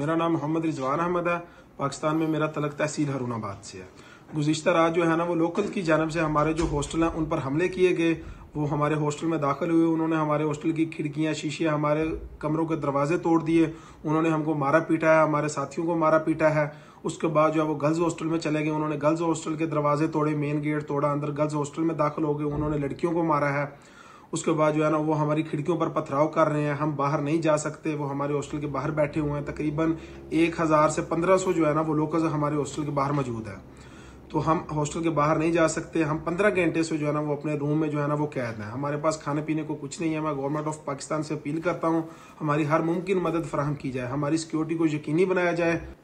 मेरा नाम मोहम्मद रिजवान अहमद है पाकिस्तान में मेरा तलक तहसील हरुणाबाद से है गुजशत रात जो है ना वो लोकल की जानब से हमारे जो हॉस्टल हैं उन पर हमले किए गए वो हमारे हॉस्टल में दाखिल हुए उन्होंने हमारे हॉस्टल की खिड़कियाँ शीशे हमारे कमरों के दरवाजे तोड़ दिए उन्होंने हमको मारा पीटा है हमारे साथियों को मारा पीटा है उसके बाद जो है वो गर्ल्स हॉस्टल में चले गए उन्होंने गर्ल्स हॉस्टल के दरवाजे तोड़े मेन गेट तोड़ा अंदर गर्ल्स हॉस्टल में दाखिल हो गए उन्होंने लड़कियों को मारा है उसके बाद जो है ना वो हमारी खिड़कियों पर पथराव कर रहे हैं हम बाहर नहीं जा सकते वो हमारे हॉस्टल के बाहर बैठे हुए हैं तकरीबन एक हज़ार से पंद्रह सौ जो है ना वो लोकल हमारे हॉस्टल के बाहर मौजूद है तो हम हॉस्टल के बाहर नहीं जा सकते हम पंद्रह घंटे से जो है ना वो अपने रूम में जो है ना वो कैद हैं हमारे पास खाने पीने को कुछ नहीं है मैं गवर्नमेंट ऑफ पाकिस्तान से अपील करता हूँ हमारी हर मुमकिन मदद फराहम की जाए हमारी सिक्योरिटी को यकीनी बनाया जाए